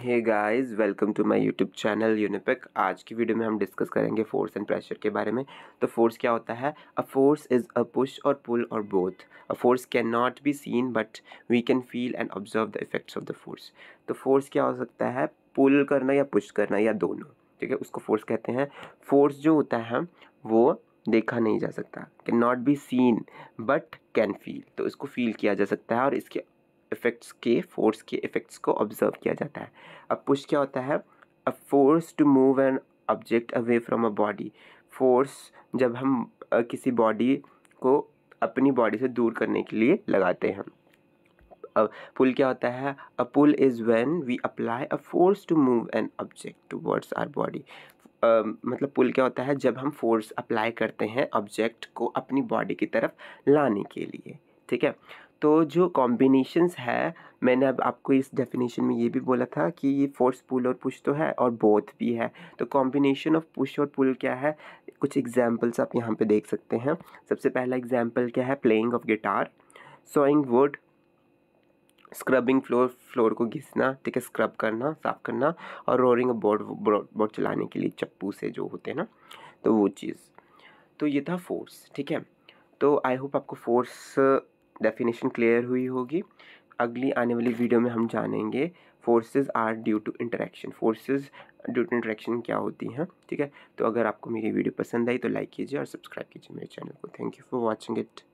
hey guys welcome to my YouTube channel यूनिपिक आज की वीडियो में हम डिस्कस करेंगे फोर्स एंड प्रेशर के बारे में तो फोर्स क्या होता है a force is a push or pull or both a force can not be seen but we can feel and observe the effects of the force तो force क्या हो सकता है पुल करना या पुश करना या दोनों ठीक है उसको फोर्स कहते हैं फोर्स जो होता है वो देखा नहीं जा सकता can not be seen but can feel तो इसको फील किया जा सकता है और इसके इफ़ेक्ट्स के फोर्स के इफ़ेक्ट्स को ऑब्जर्व किया जाता है अब पुश क्या होता है a force to move an object away from a body force जब हम किसी बॉडी को अपनी बॉडी से दूर करने के लिए लगाते हैं पुल क्या होता है a pull is when we apply a force to move an object words our body मतलब पुल क्या होता है जब हम फोर्स अप्लाई करते हैं ऑब्जेक्ट को अपनी बॉडी की तरफ लाने के लिए ठीक है तो जो कॉम्बिनेशंस है मैंने अब आपको इस डेफिनेशन में ये भी बोला था कि ये फोर्स पुल और पुश तो है और बोथ भी है तो कॉम्बिनेशन ऑफ पुश और पुल क्या है कुछ एग्जाम्पल्स आप यहाँ पे देख सकते हैं सबसे पहला एग्जाम्पल क्या है playing of guitar sawing wood scrubbing floor floor को घिसना ठीक है स्क्रब करना साफ करना और रोरिंग बोर्ड बोर्ड चलाने के लिए चप्पू से जो होते हैं ना तो वो चीज़ तो ये था फोर्स ठीक है तो आई होप आपको फोर्स डेफिनेशन क्लियर हुई होगी अगली आने वाली वीडियो में हम जानेंगे forces are due to interaction forces due to interaction क्या होती हैं ठीक है तो अगर आपको मेरी वीडियो पसंद आई तो लाइक कीजिए और सब्सक्राइब कीजिए मेरे चैनल को thank you for watching it